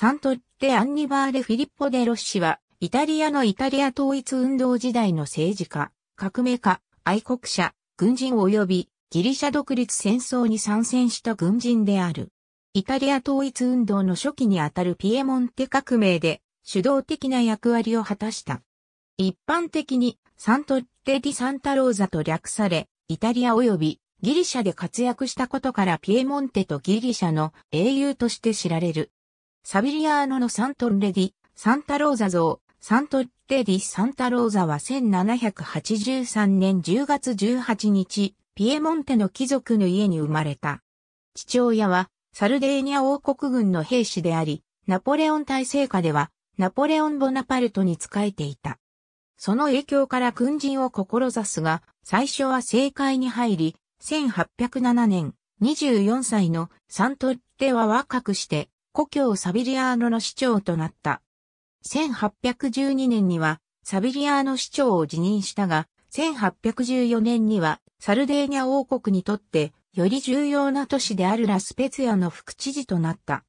サントッテ・アンニバーレ・フィリッポ・デ・ロッシは、イタリアのイタリア統一運動時代の政治家、革命家、愛国者、軍人及びギリシャ独立戦争に参戦した軍人である。イタリア統一運動の初期にあたるピエモンテ革命で主導的な役割を果たした。一般的にサントッテ・ディ・サンタローザと略され、イタリア及びギリシャで活躍したことからピエモンテとギリシャの英雄として知られる。サビリアーノのサントンレディ、サンタローザ像、サントレディ・サンタローザは1783年10月18日、ピエモンテの貴族の家に生まれた。父親は、サルデーニャ王国軍の兵士であり、ナポレオン体制下では、ナポレオン・ボナパルトに仕えていた。その影響から軍人を志すが、最初は政界に入り、1807年、24歳のサントッテは若くして、故郷サビリアーノの市長となった。1812年にはサビリアーノ市長を辞任したが、1814年にはサルデーニャ王国にとってより重要な都市であるラスペツヤの副知事となった。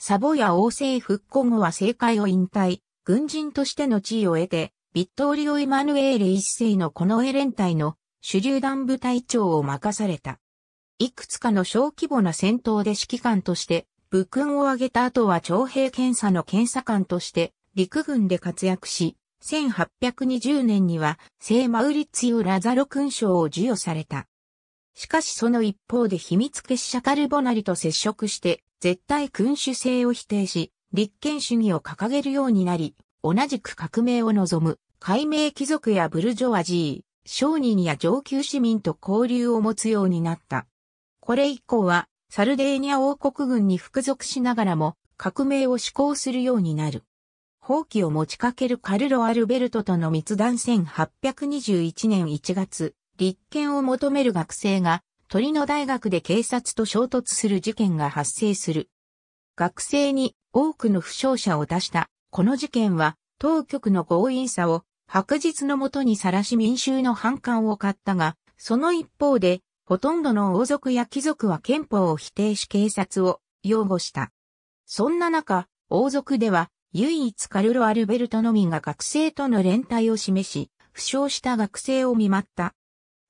サボヤ王政復古後は政界を引退、軍人としての地位を得て、ビットオリオ・イマヌエーレ一世のこのエ連隊の手榴弾部隊長を任された。いくつかの小規模な戦闘で指揮官として武勲を挙げた後は徴兵検査の検査官として陸軍で活躍し、1820年には聖マウリッツィオ・ラザロ勲章を授与された。しかしその一方で秘密結社カルボナリと接触して絶対君主制を否定し、立憲主義を掲げるようになり、同じく革命を望む、解明貴族やブルジョワジー、商人や上級市民と交流を持つようになった。これ以降はサルデーニャ王国軍に服属しながらも革命を志向するようになる。放棄を持ちかけるカルロ・アルベルトとの密談1821年1月、立憲を求める学生がトリノ大学で警察と衝突する事件が発生する。学生に多くの負傷者を出したこの事件は当局の強引さを白日のもとにさらし民衆の反感を買ったが、その一方でほとんどの王族や貴族は憲法を否定し警察を擁護した。そんな中、王族では唯一カルロ・アルベルトのみが学生との連帯を示し、負傷した学生を見舞った。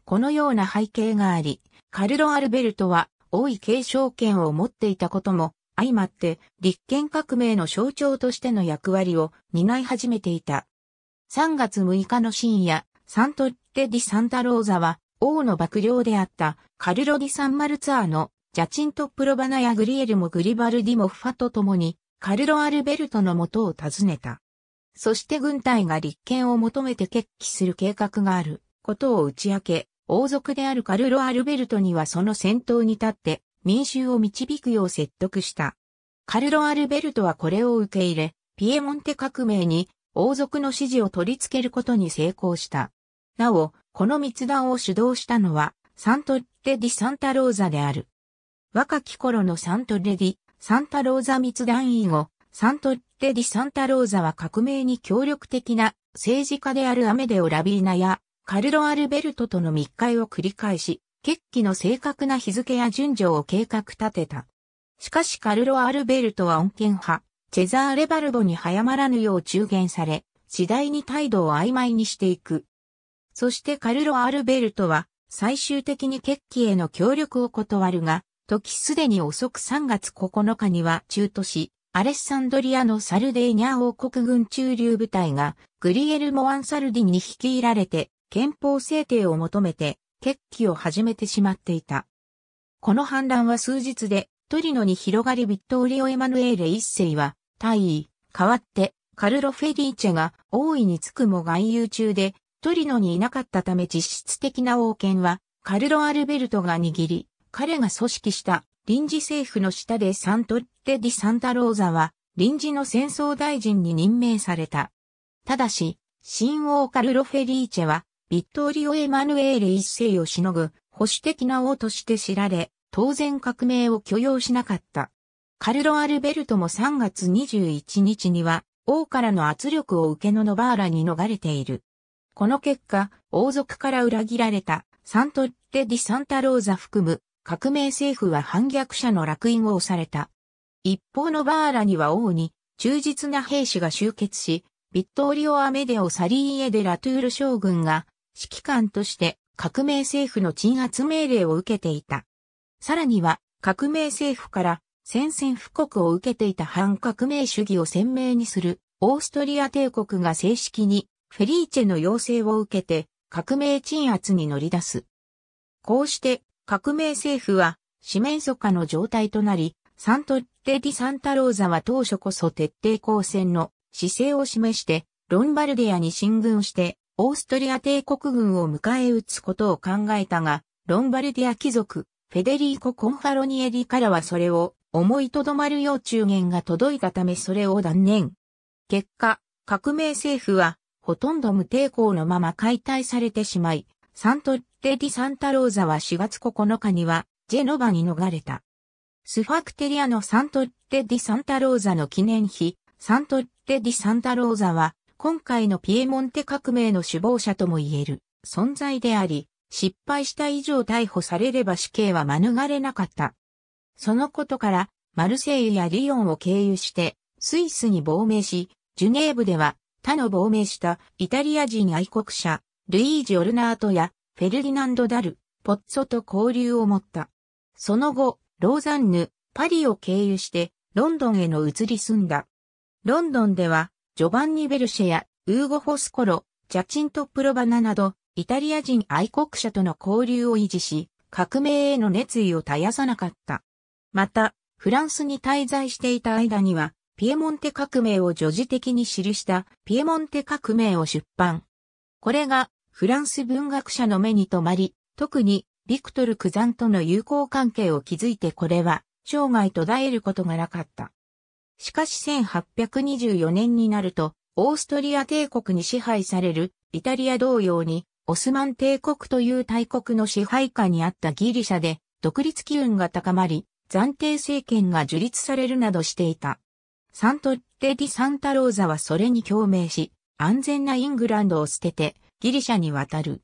このような背景があり、カルロ・アルベルトは王位継承権を持っていたことも相まって立憲革命の象徴としての役割を担い始めていた。3月6日の深夜、サントッテ・ディ・サンタローザは王の幕僚であったカルロ・ディ・サンマルツァーのジャチント・プロバナやグリエルもグリバルディ・モファと共にカルロ・アルベルトの元を訪ねた。そして軍隊が立憲を求めて決起する計画があることを打ち明け、王族であるカルロ・アルベルトにはその先頭に立って民衆を導くよう説得した。カルロ・アルベルトはこれを受け入れ、ピエモンテ革命に王族の支持を取り付けることに成功した。なお、この密談を主導したのは、サントッレディ・サンタローザである。若き頃のサントレディ・サンタローザ密談以後、サントッレディ・サンタローザは革命に協力的な政治家であるアメデオ・ラビーナやカルロ・アルベルトとの密会を繰り返し、決起の正確な日付や順序を計画立てた。しかしカルロ・アルベルトは穏健派、チェザーレ・バルボに早まらぬよう中言され、次第に態度を曖昧にしていく。そしてカルロ・アルベルトは、最終的に決起への協力を断るが、時すでに遅く3月9日には中都市、アレッサンドリアのサルデーニャ王国軍中流部隊が、グリエル・モアン・サルディに率いられて、憲法制定を求めて、決起を始めてしまっていた。この反乱は数日で、トリノに広がりビットオリオ・エマヌエーレ一世は、大尉、代わって、カルロ・フェリーチェが、大いにつくも外遊中で、トリノにいなかったため実質的な王権はカルロ・アルベルトが握り、彼が組織した臨時政府の下でサントッテ・ディ・サンタローザは臨時の戦争大臣に任命された。ただし、新王カルロ・フェリーチェはビットーリオ・エマヌエーレ一世をしのぐ保守的な王として知られ、当然革命を許容しなかった。カルロ・アルベルトも3月21日には王からの圧力を受けのノバーラに逃れている。この結果、王族から裏切られたサントッテ・ディ・サンタローザ含む革命政府は反逆者の落印を押された。一方のバーラには王に忠実な兵士が集結し、ビットーリオ・アメデオ・サリーエ・デ・ラトゥール将軍が指揮官として革命政府の鎮圧命令を受けていた。さらには革命政府から宣戦布告を受けていた反革命主義を鮮明にするオーストリア帝国が正式にフェリーチェの要請を受けて革命鎮圧に乗り出す。こうして革命政府は四面楚歌の状態となり、サントッテディ・サンタローザは当初こそ徹底抗戦の姿勢を示して、ロンバルディアに進軍して、オーストリア帝国軍を迎え撃つことを考えたが、ロンバルディア貴族、フェデリーコ・コンファロニエリからはそれを思いとどまるよう中言が届いたためそれを断念。結果、革命政府はほとんど無抵抗のまま解体されてしまい、サントッテディ・サンタローザは4月9日には、ジェノバに逃れた。スファクテリアのサントッテディ・サンタローザの記念碑、サントッテディ・サンタローザは、今回のピエモンテ革命の首謀者とも言える存在であり、失敗した以上逮捕されれば死刑は免れなかった。そのことから、マルセイユやリヨンを経由して、スイスに亡命し、ジュネーブでは他の亡命したイタリア人愛国者、ルイージ・オルナートやフェルディナンド・ダル、ポッツォと交流を持った。その後、ローザンヌ、パリを経由してロンドンへの移り住んだ。ロンドンでは、ジョバンニ・ベルシェやウーゴ・ホスコロ、ジャチント・プロバナなど、イタリア人愛国者との交流を維持し、革命への熱意を絶やさなかった。また、フランスに滞在していた間には、ピエモンテ革命を叙事的に記したピエモンテ革命を出版。これがフランス文学者の目に留まり、特にビクトル・クザンとの友好関係を築いてこれは生涯途絶えることがなかった。しかし1824年になると、オーストリア帝国に支配されるイタリア同様に、オスマン帝国という大国の支配下にあったギリシャで、独立機運が高まり、暫定政権が樹立されるなどしていた。サントッテディ・サンタローザはそれに共鳴し、安全なイングランドを捨ててギリシャに渡る。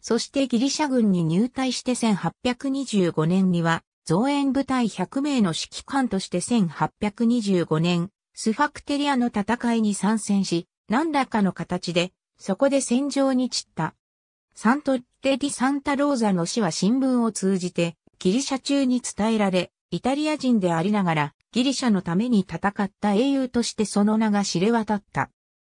そしてギリシャ軍に入隊して1825年には増援部隊100名の指揮官として1825年、スファクテリアの戦いに参戦し、何らかの形で、そこで戦場に散った。サントッテディ・サンタローザの死は新聞を通じて、ギリシャ中に伝えられ、イタリア人でありながら、ギリシャのために戦った英雄としてその名が知れ渡った。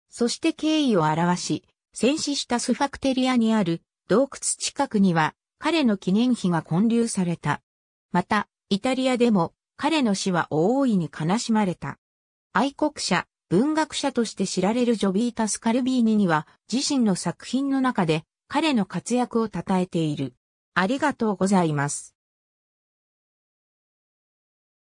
そして敬意を表し、戦死したスファクテリアにある洞窟近くには彼の記念碑が建立された。また、イタリアでも彼の死は大いに悲しまれた。愛国者、文学者として知られるジョビータ・スカルビーニには自身の作品の中で彼の活躍を称えている。ありがとうございます。